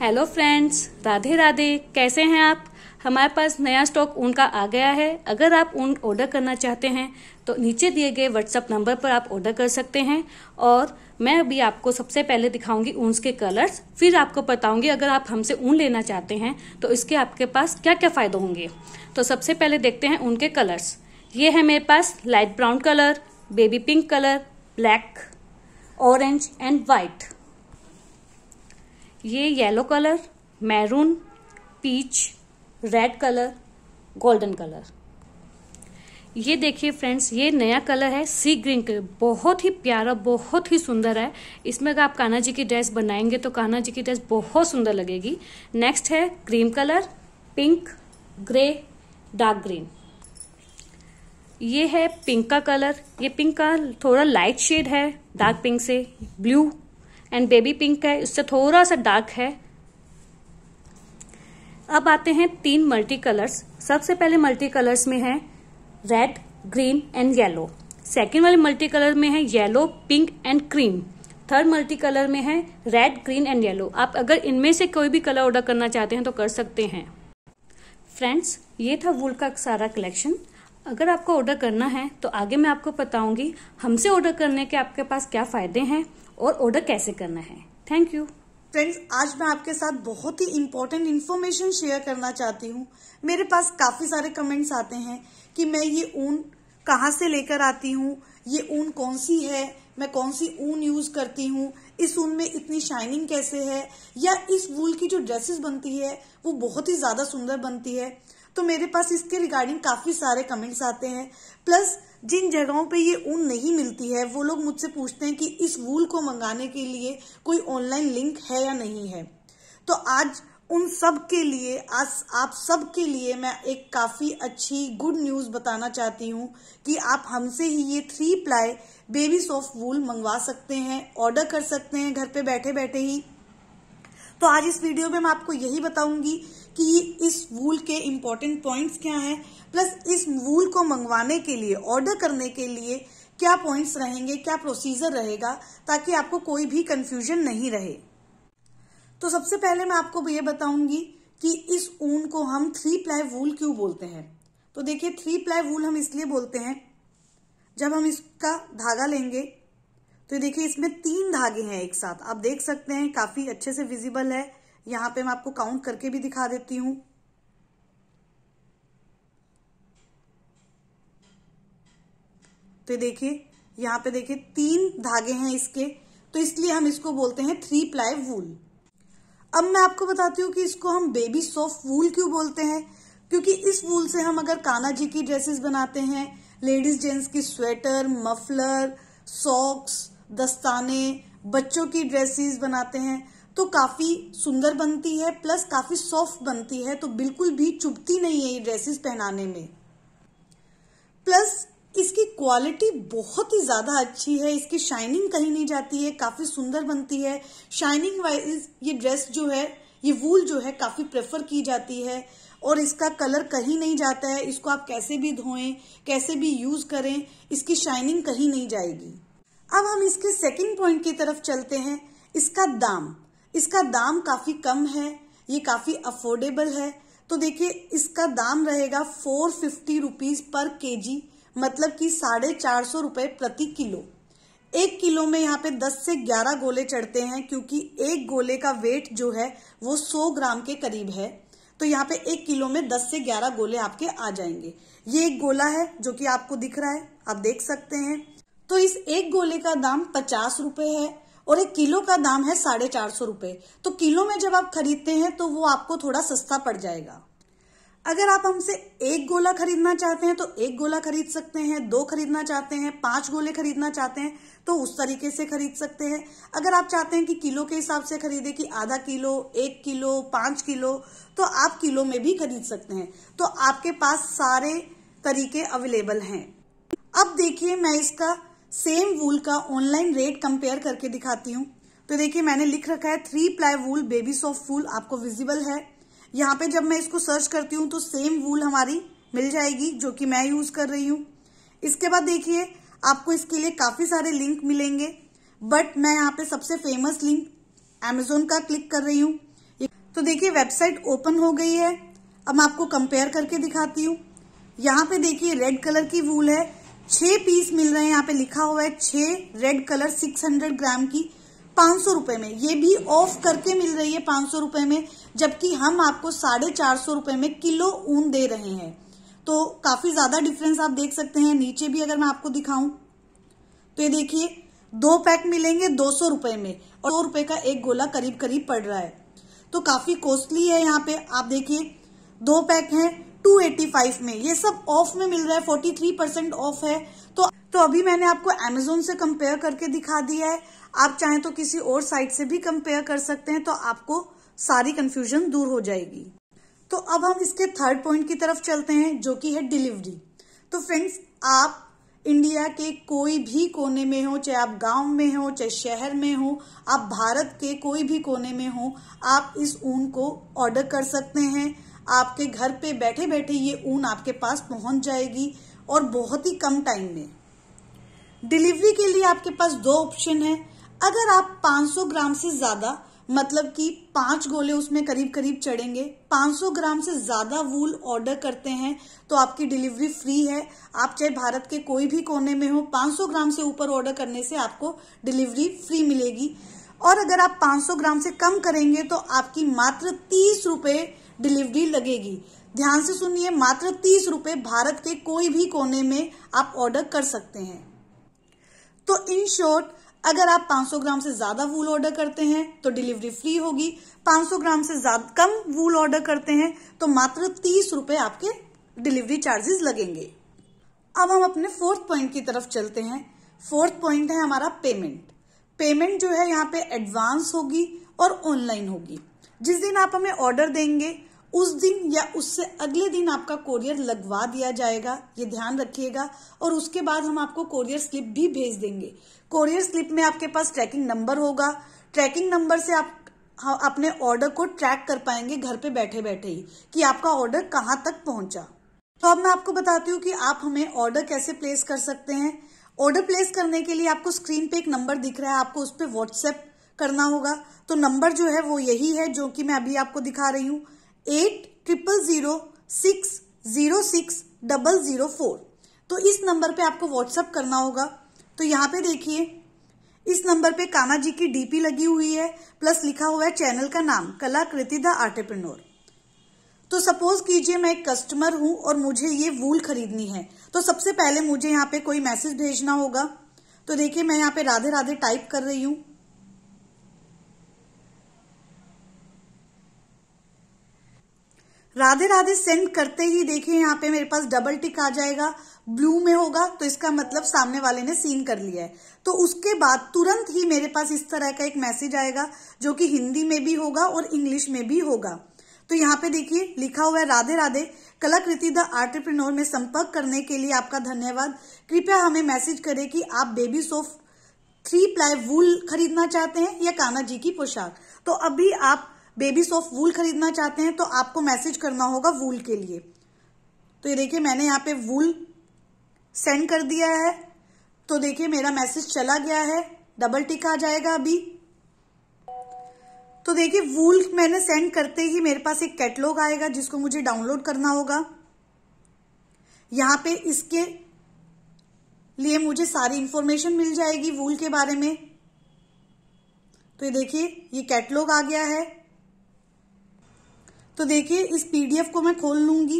hello friends Radhe Radhe कैसे हैं आप हमारे पास नया स्टॉक ऊन का आ गया है अगर आप ऊन ऑर्डर करना चाहते हैं तो नीचे दिए गए व्हाट्सअप नंबर पर आप ऑर्डर कर सकते हैं और मैं अभी आपको सबसे पहले दिखाऊंगी ऊन के कलर्स फिर आपको बताऊंगी अगर आप हमसे ऊन लेना चाहते हैं तो इसके आपके पास क्या क्या फ़ायदे होंगे तो सबसे पहले देखते हैं ऊन के कलर्स ये है मेरे पास light brown colour baby pink colour black orange and white ये yellow colour maroon peach red colour golden colour ये देखिए फ्रेंड्स ये नया कलर है सी ग्रीन कलर बहुत ही प्यारा बहुत ही सुंदर है इसमें अगर आप कान्हा जी की ड्रेस बनाएंगे तो कान्हा जी की ड्रेस बहुत सुंदर लगेगी नेक्स्ट है cream colour pink grey dark green ये है पिंक का कलर ये पिंक का थोड़ा लाइट शेड है डार्क पिंक से ब्लू एंड बेबी पिंक है इससे थोड़ा सा डार्क है अब आते हैं तीन मल्टी कलर्स सबसे पहले मल्टी कलर्स में है red green and yellow second वाले मल्टी कलर में है yellow pink and cream third multi colour में है रेड ग्रीन एंड येलो आप अगर इनमें से कोई भी कलर ऑर्डर करना चाहते हैं तो कर सकते हैं फ्रेंड्स ये था वूल का सारा कलेक्शन अगर आपको ऑर्डर करना है तो आगे मैं आपको बताऊंगी हमसे ऑर्डर करने के आपके पास क्या फ़ायदे हैं और ऑर्डर कैसे करना है थैंक यू फ्रेंड्स आज मैं आपके साथ बहुत ही इम्पोर्टेंट इन्फॉर्मेशन शेयर करना चाहती हूँ मेरे पास काफ़ी सारे कमेंट्स आते हैं कि मैं ये ऊन कहाँ से लेकर आती हूँ ये ऊन कौन सी है मैं कौन सी ऊन यूज करती हूँ इस ऊन में इतनी शाइनिंग कैसे है या इस वूल की जो ड्रेसेस बनती है वो बहुत ही ज़्यादा सुंदर बनती है तो मेरे पास इसके रिगार्डिंग काफ़ी सारे कमेंट्स आते हैं प्लस जिन जगहों पे ये ऊन नहीं मिलती है वो लोग मुझसे पूछते हैं कि इस वूल को मंगाने के लिए कोई ऑनलाइन लिंक है या नहीं है तो आज उन सब के लिए आज आप सब के लिए मैं एक काफ़ी अच्छी गुड न्यूज़ बताना चाहती हूँ कि आप हमसे ही ये three ply baby soft wool मंगवा सकते हैं ऑर्डर कर सकते हैं घर पे बैठे बैठे ही तो आज इस वीडियो में मैं आपको यही बताऊंगी कि इस वूल के इम्पोर्टेंट पॉइंट्स क्या हैं प्लस इस वूल को मंगवाने के लिए ऑर्डर करने के लिए क्या पॉइंट्स रहेंगे क्या प्रोसीजर रहेगा ताकि आपको कोई भी कंफ्यूजन नहीं रहे तो सबसे पहले मैं आपको ये बताऊंगी कि इस ऊन को हम थ्री प्लाई वूल क्यों बोलते हैं तो देखिए थ्री प्लाई वूल हम इसलिए बोलते हैं जब हम इसका धागा लेंगे तो देखिए इसमें तीन धागे हैं एक साथ आप देख सकते हैं काफ़ी अच्छे से विजिबल है यहां पे मैं आपको काउंट करके भी दिखा देती हूं तो देखिए यहां पे देखिए तीन धागे हैं इसके तो इसलिए हम इसको बोलते हैं थ्री प्लाई वूल अब मैं आपको बताती हूँ कि इसको हम बेबी सॉफ्ट वूल क्यों बोलते हैं क्योंकि इस वूल से हम अगर काना जी की ड्रेसेस बनाते हैं लेडीज जेंट्स की स्वेटर मफलर सॉक्स दस्ताने बच्चों की ड्रेसेस बनाते हैं तो काफ़ी सुंदर बनती है प्लस काफ़ी सॉफ्ट बनती है तो बिल्कुल भी चुभती नहीं है ये ड्रेसेस पहनाने में प्लस इसकी क्वालिटी बहुत ही ज़्यादा अच्छी है इसकी शाइनिंग कहीं नहीं जाती है काफ़ी सुंदर बनती है शाइनिंग वाइज ये ड्रेस जो है ये वूल जो है काफ़ी प्रेफर की जाती है और इसका कलर कहीं नहीं जाता है इसको आप कैसे भी धोएं कैसे भी यूज़ करें इसकी शाइनिंग कहीं नहीं जाएगी अब हम इसके सेकंड पॉइंट की तरफ चलते हैं इसका दाम इसका दाम काफी कम है ये काफी अफोर्डेबल है तो देखिए इसका दाम रहेगा फोर फिफ्टी रुपीज पर के जी मतलब कि साढ़े चार सौ रुपए प्रति किलो एक किलो में यहाँ पे दस से ग्यारह गोले चढ़ते हैं क्योंकि एक गोले का वेट जो है वो सौ ग्राम के करीब है तो यहाँ पे एक किलो में दस से ग्यारह गोले आपके आ जाएंगे ये एक गोला है जो कि आपको दिख रहा है आप देख सकते हैं तो इस एक गोले का दाम पचास रुपए है और एक किलो का दाम है साढ़े चार सौ रूपये तो किलो में जब आप खरीदते हैं तो वो आपको थोड़ा सस्ता पड़ जाएगा अगर आप हमसे एक गोला खरीदना चाहते हैं तो एक गोला खरीद सकते हैं दो खरीदना चाहते हैं पांच गोले खरीदना चाहते हैं तो उस तरीके से खरीद सकते हैं अगर आप चाहते हैं कि किलो के हिसाब से खरीदे कि आधा किलो एक किलो पांच किलो तो आप किलो में भी खरीद सकते हैं तो आपके पास सारे तरीके अवेलेबल हैं अब देखिए मैं इसका सेम वूल का ऑनलाइन रेट कंपेयर करके दिखाती हूँ तो देखिए मैंने लिख रखा है three ply wool baby soft wool आपको विजिबल है यहाँ पे जब मैं इसको सर्च करती हूँ तो सेम वूल हमारी मिल जाएगी जो कि मैं यूज कर रही हूँ इसके बाद देखिए आपको इसके लिए काफी सारे लिंक मिलेंगे बट मैं यहाँ पे सबसे फेमस लिंक एमेजोन का क्लिक कर रही हूँ तो देखिए वेबसाइट ओपन हो गई है अब मैं आपको कंपेयर करके दिखाती हूँ यहाँ पे देखिए रेड कलर की वूल है छह पीस मिल रहे हैं यहाँ पे लिखा हुआ है छह रेड कलर 600 ग्राम की पांच सौ रूपये में ये भी ऑफ करके मिल रही है पांच सौ रूपये में जबकि हम आपको साढ़े चार सौ रूपये में किलो ऊन दे रहे हैं तो काफी ज्यादा डिफरेंस आप देख सकते हैं नीचे भी अगर मैं आपको दिखाऊं तो ये देखिए दो पैक मिलेंगे दो सौ रूपये में और दो रूपये का एक गोला करीब करीब पड़ रहा है तो काफी कॉस्टली है यहाँ पे आप देखिए दो पैक है 285 में ये सब ऑफ में मिल रहा है 43 परसेंट ऑफ है तो तो अभी मैंने आपको एमेजोन से कंपेयर करके दिखा दिया है आप चाहें तो किसी और साइट से भी कंपेयर कर सकते हैं तो आपको सारी कंफ्यूजन दूर हो जाएगी तो अब हम इसके थर्ड पॉइंट की तरफ चलते हैं जो कि है डिलीवरी तो फ्रेंड्स आप इंडिया के कोई भी कोने में हो चाहे आप गांव में हो चाहे शहर में हो आप भारत के कोई भी कोने में हो आप इस ऊन को ऑर्डर कर सकते हैं आपके घर पे बैठे बैठे ये ऊन आपके पास पहुंच जाएगी और बहुत ही कम टाइम में डिलीवरी के लिए आपके पास दो ऑप्शन है अगर आप 500 ग्राम से ज्यादा मतलब कि पांच गोले उसमें करीब करीब चढ़ेंगे 500 ग्राम से ज्यादा वूल ऑर्डर करते हैं तो आपकी डिलीवरी फ्री है आप चाहे भारत के कोई भी कोने में हो 500 ग्राम से ऊपर ऑर्डर करने से आपको डिलीवरी फ्री मिलेगी और अगर आप 500 ग्राम से कम करेंगे तो आपकी मात्र तीस रुपये डिलीवरी लगेगी ध्यान से सुनिए मात्र तीस रुपए भारत के कोई भी कोने में आप ऑर्डर कर सकते हैं तो इन शॉर्ट अगर आप 500 ग्राम से ज्यादा वूल ऑर्डर करते हैं तो डिलीवरी फ्री होगी 500 ग्राम से ज्यादा कम वूल ऑर्डर करते हैं तो मात्र तीस रुपए आपके डिलीवरी चार्जेस लगेंगे अब हम अपने फोर्थ पॉइंट की तरफ चलते हैं फोर्थ पॉइंट है हमारा पेमेंट पेमेंट जो है यहाँ पे एडवांस होगी और ऑनलाइन होगी जिस दिन आप हमें ऑर्डर देंगे उस दिन या उससे अगले दिन आपका कोरियर लगवा दिया जाएगा ये ध्यान रखिएगा और उसके बाद हम आपको कोरियर स्लिप भी भेज देंगे कोरियर स्लिप में आपके पास ट्रैकिंग नंबर होगा ट्रैकिंग नंबर से आप हाँ, अपने ऑर्डर को ट्रैक कर पाएंगे घर पे बैठे बैठे ही कि आपका ऑर्डर कहाँ तक पहुंचा तो अब मैं आपको बताती हूँ कि आप हमें ऑर्डर कैसे प्लेस कर सकते हैं ऑर्डर प्लेस करने के लिए आपको स्क्रीन पे एक नंबर दिख रहा है आपको उस पर व्हाट्सएप करना होगा तो नंबर जो है वो यही है जो कि मैं अभी आपको दिखा रही हूँ eight triple zero six zero six double zero four तो इस नंबर पे आपको व्हाट्सअप करना होगा तो यहाँ पे देखिए इस नंबर पे कान्हा जी की डीपी लगी हुई है प्लस लिखा हुआ है चैनल का नाम कलाकृति द आर्टेप्रनोर तो सपोज कीजिए मैं एक कस्टमर हूं और मुझे ये वूल खरीदनी है तो सबसे पहले मुझे यहाँ पे कोई मैसेज भेजना होगा तो देखिए मैं यहाँ पे राधे राधे टाइप कर रही हूँ राधे राधे सेंड करते ही देखिए यहाँ पे मेरे पास डबल टिक आ जाएगा ब्लू में होगा तो इसका मतलब सामने वाले ने सीन कर लिया है तो उसके बाद तुरंत ही मेरे पास इस तरह का एक मैसेज आएगा जो कि हिंदी में भी होगा और इंग्लिश में भी होगा तो यहाँ पे देखिए लिखा हुआ है राधे राधे कलाकृति द आर्टरप्रिनोर में संपर्क करने के लिए आपका धन्यवाद कृपया हमें मैसेज करें कि आप baby soft three ply wool खरीदना चाहते हैं या कान्हा जी की पोशाक तो अभी आप बेबी सॉफ्ट वूल खरीदना चाहते हैं तो आपको मैसेज करना होगा वूल के लिए तो ये देखिए मैंने यहाँ पे वूल सेंड कर दिया है तो देखिए मेरा मैसेज चला गया है डबल टिक आ जाएगा अभी तो देखिए वूल मैंने सेंड करते ही मेरे पास एक कैटलॉग आएगा जिसको मुझे डाउनलोड करना होगा यहां पे इसके लिए मुझे सारी इंफॉर्मेशन मिल जाएगी वूल के बारे में तो ये देखिए ये कैटलॉग आ गया है तो देखिए इस पीडीएफ को मैं खोल लूंगी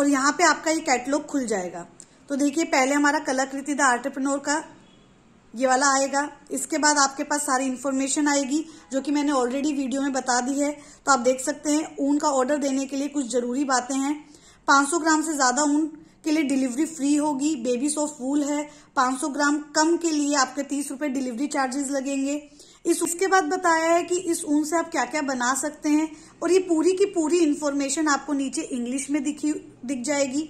और यहां पे आपका ये कैटलॉग खुल जाएगा तो देखिए पहले हमारा कलाकृति द आर्टरप्रनोर का ये वाला आएगा इसके बाद आपके पास सारी इन्फॉर्मेशन आएगी जो कि मैंने ऑलरेडी वीडियो में बता दी है तो आप देख सकते हैं ऊन का ऑर्डर देने के लिए कुछ ज़रूरी बातें हैं 500 ग्राम से ज़्यादा ऊन के लिए डिलीवरी फ्री होगी बेबी सॉफ्ट वूल है 500 ग्राम कम के लिए आपके तीस रूपये डिलीवरी चार्जेस लगेंगे इस उसके बाद बताया है कि इस ऊन से आप क्या क्या बना सकते हैं और ये पूरी की पूरी इंफॉर्मेशन आपको नीचे इंग्लिश में दिखी दिख जाएगी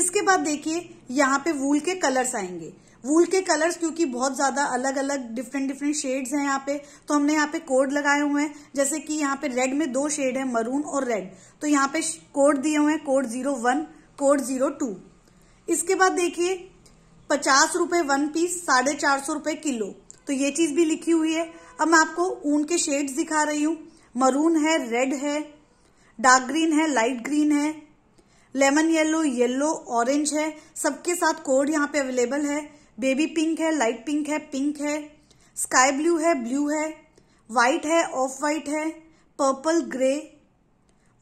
इसके बाद देखिए यहाँ पे वूल के कलर्स आएंगे वूल के कलर्स क्योंकि बहुत ज्यादा अलग अलग डिफरेंट डिफरेंट शेड्स हैं यहाँ पे तो हमने यहाँ पे कोड लगाए हुए हैं जैसे कि यहाँ पे रेड में दो शेड है मरून और रेड तो यहाँ पे कोड दिए हुए हैं code zero one code zero two इसके बाद देखिए पचास रुपए वन पीस साढ़े चार सौ रुपए किलो तो ये चीज भी लिखी हुई है अब मैं आपको ऊन के शेड्स दिखा रही हूं मरून है रेड है डार्क ग्रीन है लाइट ग्रीन है लेमन येलो येलो ऑरेंज है सबके साथ कोड यहाँ पे अवेलेबल है बेबी पिंक है लाइट पिंक है पिंक है स्काई ब्लू है ब्लू है वाइट है ऑफ वाइट है पर्पल ग्रे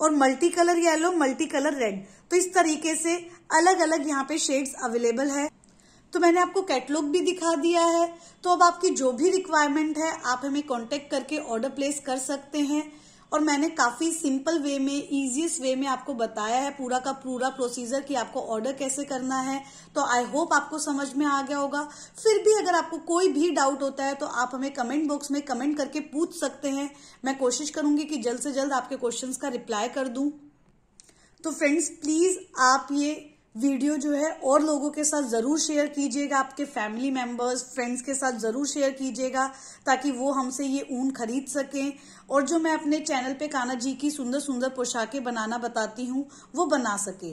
और multi colour yellow multi colour red तो इस तरीके से अलग अलग यहाँ पे शेड्स अवेलेबल है तो मैंने आपको कैटलॉग भी दिखा दिया है तो अब आपकी जो भी रिक्वायरमेंट है आप हमें कॉन्टेक्ट करके ऑर्डर प्लेस कर सकते हैं और मैंने काफी सिंपल वे में इजीएस्ट वे में आपको बताया है पूरा का पूरा प्रोसीजर कि आपको ऑर्डर कैसे करना है तो आई होप आपको समझ में आ गया होगा फिर भी अगर आपको कोई भी डाउट होता है तो आप हमें कमेंट बॉक्स में कमेंट करके पूछ सकते हैं मैं कोशिश करूंगी कि जल्द से जल्द आपके क्वेश्चंस का रिप्लाई कर दूं तो फ्रेंड्स प्लीज आप ये वीडियो जो है और लोगों के साथ ज़रूर शेयर कीजिएगा आपके फैमिली मेंबर्स फ्रेंड्स के साथ ज़रूर शेयर कीजिएगा ताकि वो हमसे ये ऊन खरीद सकें और जो मैं अपने चैनल पे काना जी की सुंदर सुंदर पोशाकें बनाना बताती हूँ वो बना सके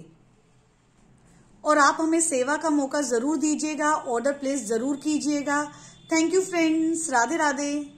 और आप हमें सेवा का मौका ज़रूर दीजिएगा ऑर्डर प्लेस ज़रूर कीजिएगा thank you friends Radhe Radhe